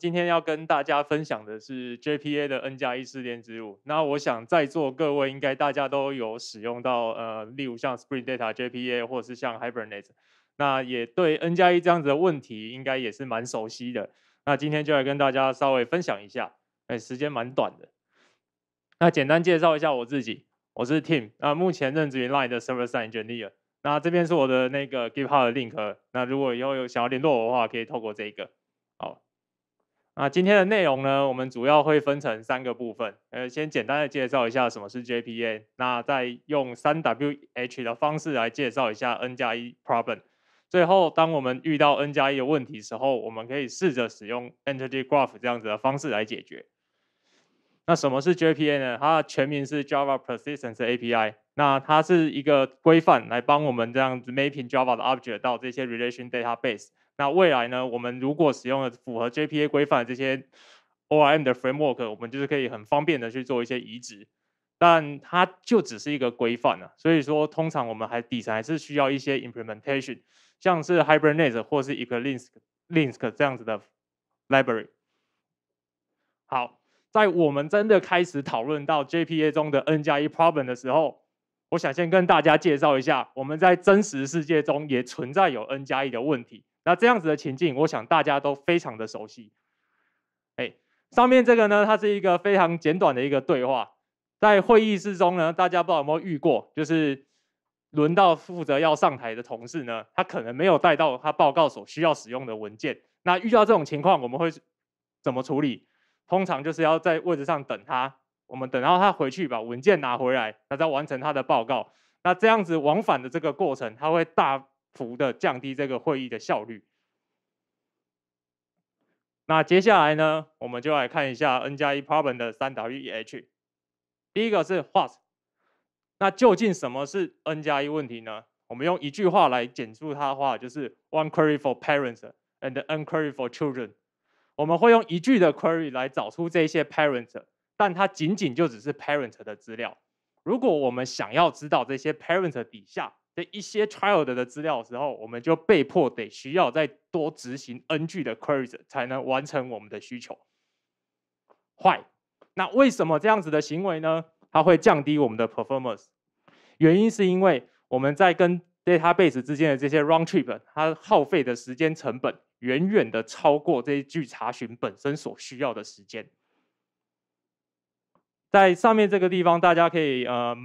今天要跟大家分享的是 JPA 的 N 加一四点之舞。那我想在座各位应该大家都有使用到，呃，例如像 Spring Data JPA 或者是像 Hibernate，那也对 N 加一这样子的问题，应该也是蛮熟悉的。那今天就来跟大家稍微分享一下，哎，时间蛮短的。那简单介绍一下我自己，我是 Tim，那目前任职于 Line 的 Server Side Engineer。那这边是我的那个 GitHub 的 link，那如果以后有想要联络我的话，可以透过这个。那今天的内容呢，我们主要会分成三个部分。呃，先简单的介绍一下什么是 JPA。那再用三 WH 的方式来介绍一下 N 加一 problem。最后，当我们遇到 N 加一的问题时候，我们可以试着使用 Entity Graph 这样子的方式来解决。那什么是 JPA 呢？它的全名是 Java Persistence API。那它是一个规范，来帮我们这样子 mapping Java 的 object 到这些 Relation Database。那未来呢？我们如果使用了符合 JPA 规范这些 ORM 的 framework，我们就是可以很方便的去做一些移植。但它就只是一个规范了，所以说通常我们还底层还是需要一些 implementation，像是 Hibernate 或是 Eclipse Link 这样子的 library。好，在我们真的开始讨论到 JPA 中的 N 加一 problem 的时候，我想先跟大家介绍一下，我们在真实世界中也存在有 N 加一的问题。那这样子的情境，我想大家都非常的熟悉。哎，上面这个呢，它是一个非常简短的一个对话，在会议室中呢，大家不知道有没有遇过，就是轮到负责要上台的同事呢，他可能没有带到他报告所需要使用的文件。那遇到这种情况，我们会怎么处理？通常就是要在位置上等他，我们等到他回去把文件拿回来，他再完成他的报告。那这样子往返的这个过程，他会大。服的降低这个会议的效率。那接下来呢，我们就来看一下 N 加一 problem 的三 W E H。第一个是 what，那究竟什么是 N 加一问题呢？我们用一句话来简述它的话，就是 one query for parents and n query for children。我们会用一句的 query 来找出这些 parents，但它仅仅就只是 parents 的资料。如果我们想要知道这些 parents 底下，的一些 child 的资料的时候，我们就被迫得需要再多执行 n G 的 q u e r s 才能完成我们的需求。坏，那为什么这样子的行为呢？它会降低我们的 performance。原因是因为我们在跟 database 之间的这些 round trip，它耗费的时间成本远远的超过这一句查询本身所需要的时间。在上面这个地方，大家可以呃。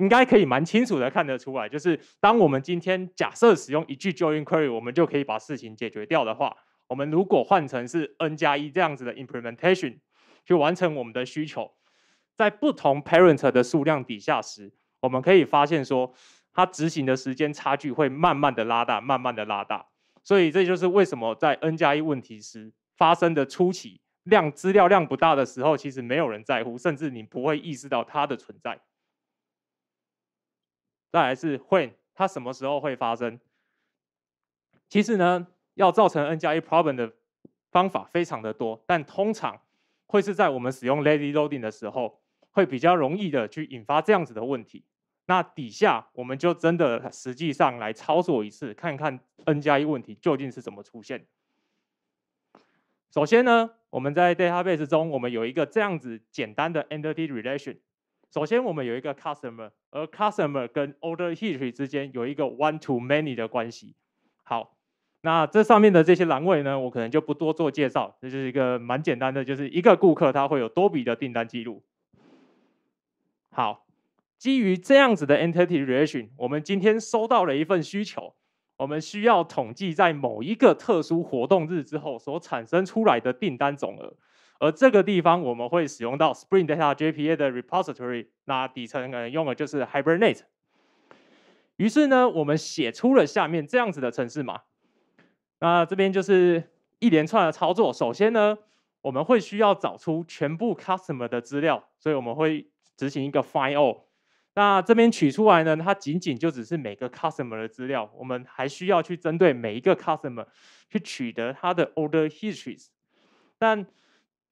应该可以蛮清楚的看得出来，就是当我们今天假设使用一句 join query，我们就可以把事情解决掉的话，我们如果换成是 n 加一这样子的 implementation 去完成我们的需求，在不同 parent 的数量底下时，我们可以发现说，它执行的时间差距会慢慢的拉大，慢慢的拉大。所以这就是为什么在 n 加一问题时发生的初期量资料量不大的时候，其实没有人在乎，甚至你不会意识到它的存在。再来是会它什么时候会发生？其实呢，要造成 N 加一 problem 的方法非常的多，但通常会是在我们使用 lazy loading 的时候，会比较容易的去引发这样子的问题。那底下我们就真的实际上来操作一次，看看 N 加一问题究竟是怎么出现。首先呢，我们在 database 中，我们有一个这样子简单的 entity relation。首先，我们有一个 customer，而 customer 跟 order history 之间有一个 one to many 的关系。好，那这上面的这些栏位呢，我可能就不多做介绍。这就是一个蛮简单的，就是一个顾客他会有多笔的订单记录。好，基于这样子的 entity relation，我们今天收到了一份需求，我们需要统计在某一个特殊活动日之后所产生出来的订单总额。而这个地方我们会使用到 Spring Data JPA 的 Repository，那底层可能用的就是 Hibernate。于是呢，我们写出了下面这样子的程式码。那这边就是一连串的操作。首先呢，我们会需要找出全部 Customer 的资料，所以我们会执行一个 find all。那这边取出来呢，它仅仅就只是每个 Customer 的资料，我们还需要去针对每一个 Customer 去取得它的 Order Histories，但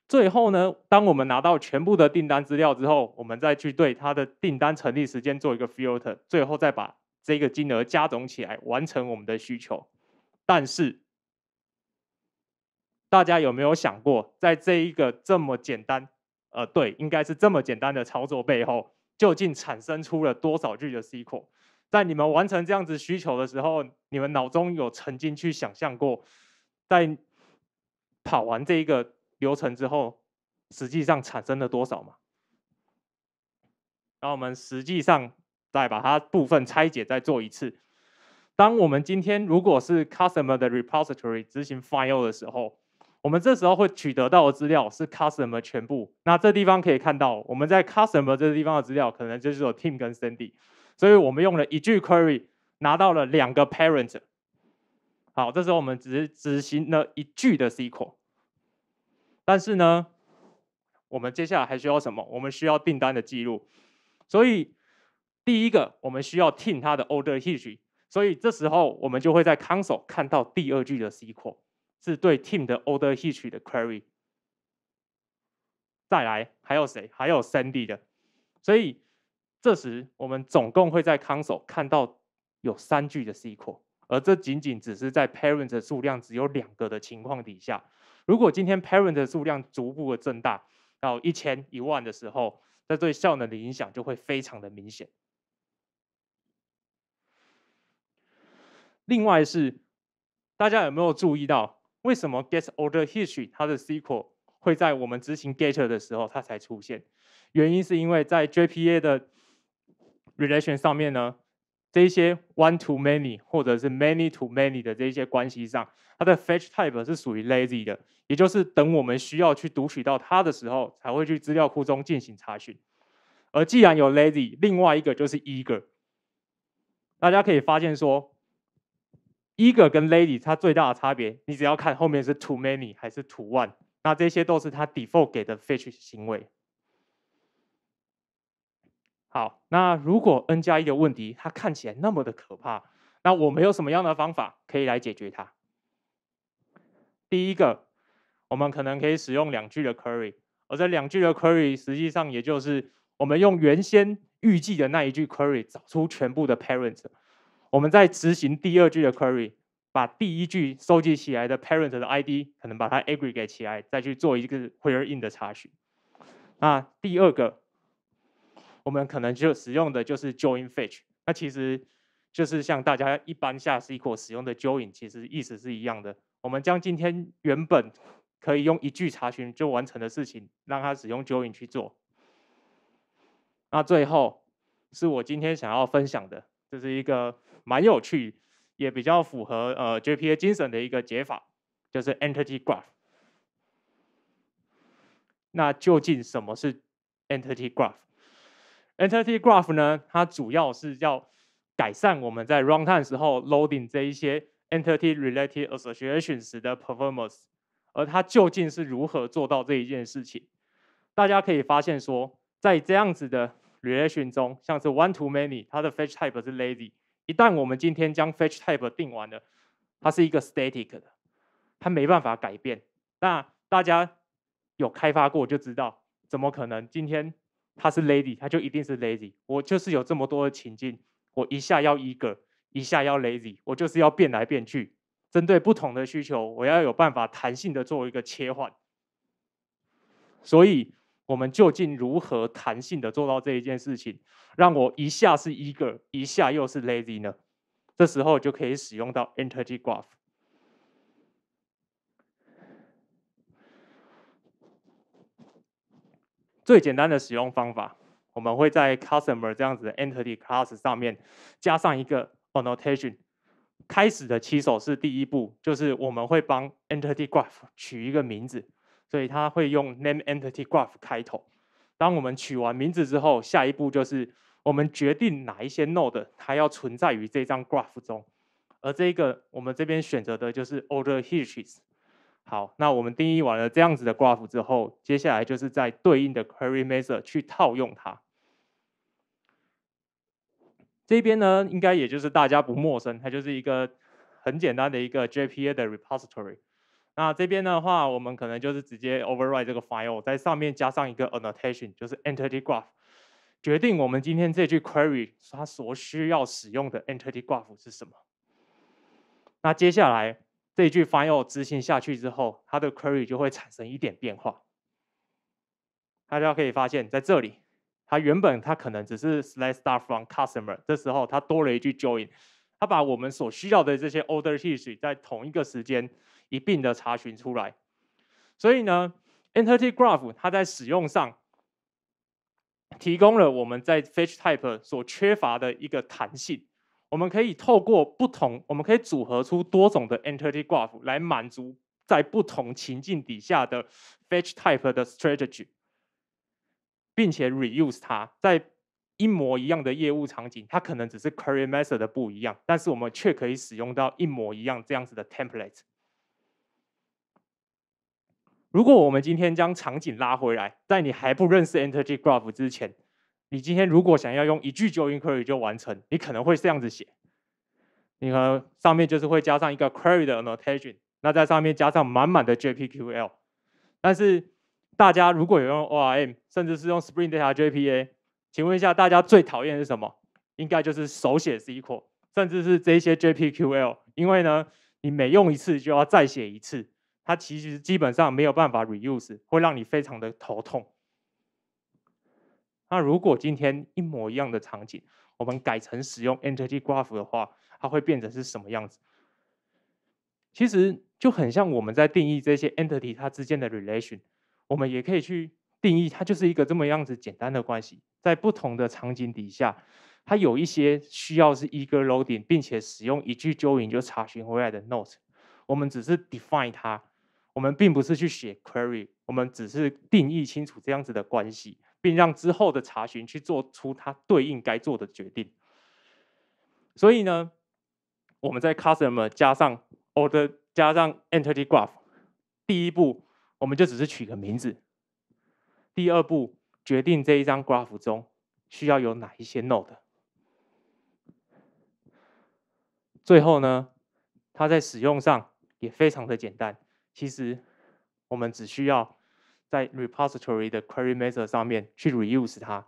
最后呢，当我们拿到全部的订单资料之后，我们再去对它的订单成立时间做一个 filter，最后再把这个金额加总起来，完成我们的需求。但是，大家有没有想过，在这一个这么简单，呃，对，应该是这么简单的操作背后，究竟产生出了多少句的 SQL？在你们完成这样子需求的时候，你们脑中有曾经去想象过，在跑完这一个？流程之后，实际上产生了多少嘛？那我们实际上再把它部分拆解，再做一次。当我们今天如果是 customer 的 repository 执行 file 的时候，我们这时候会取得到的资料是 customer 全部。那这地方可以看到，我们在 customer 这个地方的资料可能就是有 Tim 跟 Cindy，所以我们用了一句 query 拿到了两个 parent。好，这时候我们只执行了一句的 SQL。但是呢，我们接下来还需要什么？我们需要订单的记录，所以第一个，我们需要 Tim 他的 order history，所以这时候我们就会在 console 看到第二句的 SQL 是对 Tim 的 order history 的 query。再来，还有谁？还有三 i n d y 的，所以这时我们总共会在 console 看到有三句的 SQL，而这仅仅只是在 p a r e n t 的数量只有两个的情况底下。如果今天 parent 的数量逐步的增大到一千、一万的时候，那对效能的影响就会非常的明显。另外是，大家有没有注意到，为什么 get order history 它的 SQL 会在我们执行 getter 的时候它才出现？原因是因为在 JPA 的 relation 上面呢。这一些 one too many 或者是 many too many 的这一些关系上，它的 fetch type 是属于 lazy 的，也就是等我们需要去读取到它的时候，才会去资料库中进行查询。而既然有 lazy，另外一个就是 eager。大家可以发现说，eager 跟 lazy 它最大的差别，你只要看后面是 too many 还是 too one，那这些都是它 default 给的 fetch 行为。好，那如果 n 加一的问题，它看起来那么的可怕，那我们有什么样的方法可以来解决它？第一个，我们可能可以使用两句的 query，而这两句的 query 实际上也就是我们用原先预计的那一句 query 找出全部的 parent，我们在执行第二句的 query，把第一句收集起来的 parent 的 ID，可能把它 aggregate 起来，再去做一个 where in 的查询。那第二个。我们可能就使用的就是 JOIN FETCH，那其实就是像大家一般下 SQL 使用的 JOIN，其实意思是一样的。我们将今天原本可以用一句查询就完成的事情，让它使用 JOIN 去做。那最后是我今天想要分享的，这是一个蛮有趣，也比较符合呃 JPA 精神的一个解法，就是 Entity Graph。那究竟什么是 Entity Graph？Entity Graph 呢，它主要是要改善我们在 runtime 时候 loading 这一些 entity related associations 时的 performance，而它究竟是如何做到这一件事情？大家可以发现说，在这样子的 relation 中，像是 one to many，它的 fetch type 是 lazy。一旦我们今天将 fetch type 定完了，它是一个 static 的，它没办法改变。那大家有开发过就知道，怎么可能今天？它是 lazy，它就一定是 lazy。我就是有这么多的情境，我一下要 eager，一下要 lazy，我就是要变来变去，针对不同的需求，我要有办法弹性的做一个切换。所以，我们究竟如何弹性的做到这一件事情，让我一下是一个，一下又是 lazy 呢？这时候就可以使用到 energy graph。最简单的使用方法，我们会在 customer 这样子的 entity class 上面加上一个 annotation。开始的起手是第一步，就是我们会帮 entity graph 取一个名字，所以它会用 name entity graph 开头。当我们取完名字之后，下一步就是我们决定哪一些 node 它要存在于这张 graph 中，而这个我们这边选择的就是 order histories。好，那我们定义完了这样子的 graph 之后，接下来就是在对应的 query method 去套用它。这边呢，应该也就是大家不陌生，它就是一个很简单的一个 JPA 的 repository。那这边的话，我们可能就是直接 override 这个 file，在上面加上一个 annotation，就是 entity graph，决定我们今天这句 query 它所需要使用的 entity graph 是什么。那接下来。这一句 file 执行下去之后，它的 query 就会产生一点变化。大家可以发现，在这里，它原本它可能只是 select s t a r f from customer，这时候它多了一句 join，它把我们所需要的这些 order history 在同一个时间一并的查询出来。所以呢，entity graph 它在使用上提供了我们在 fetch type 所缺乏的一个弹性。我们可以透过不同，我们可以组合出多种的 Entity Graph 来满足在不同情境底下的 Fetch Type 的 Strategy，并且 reuse 它在一模一样的业务场景，它可能只是 Query Method 的不一样，但是我们却可以使用到一模一样这样子的 Template。如果我们今天将场景拉回来，在你还不认识 Entity Graph 之前。你今天如果想要用一句 j o i q Query 就完成，你可能会这样子写，你看上面就是会加上一个 Query 的 Notation，那在上面加上满满的 JPQL。但是大家如果有用 ORM，甚至是用 Spring Data JPA，请问一下大家最讨厌是什么？应该就是手写 SQL，甚至是这些 JPQL，因为呢，你每用一次就要再写一次，它其实基本上没有办法 Reuse，会让你非常的头痛。那如果今天一模一样的场景，我们改成使用 Entity Graph 的话，它会变成是什么样子？其实就很像我们在定义这些 Entity 它之间的 Relation，我们也可以去定义它就是一个这么样子简单的关系。在不同的场景底下，它有一些需要是 eager loading，并且使用一句 JOIN 就查询回来的 Note，我们只是 define 它，我们并不是去写 Query，我们只是定义清楚这样子的关系。并让之后的查询去做出它对应该做的决定。所以呢，我们在 customer 加上 order 加上 entity graph，第一步我们就只是取个名字。第二步决定这一张 graph 中需要有哪一些 node。最后呢，它在使用上也非常的简单。其实我们只需要。在 repository 的 query method 上面去 reuse 它，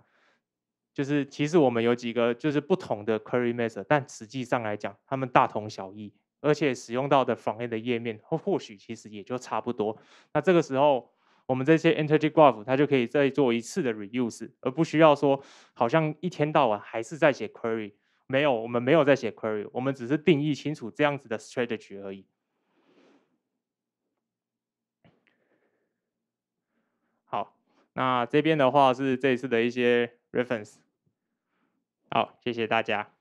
就是其实我们有几个就是不同的 query method，但实际上来讲，它们大同小异，而且使用到的 frontend 页面或或许其实也就差不多。那这个时候，我们这些 energy graph 它就可以再做一次的 reuse，而不需要说好像一天到晚还是在写 query。没有，我们没有在写 query，我们只是定义清楚这样子的 strategy 而已。那这边的话是这一次的一些 reference。好，谢谢大家。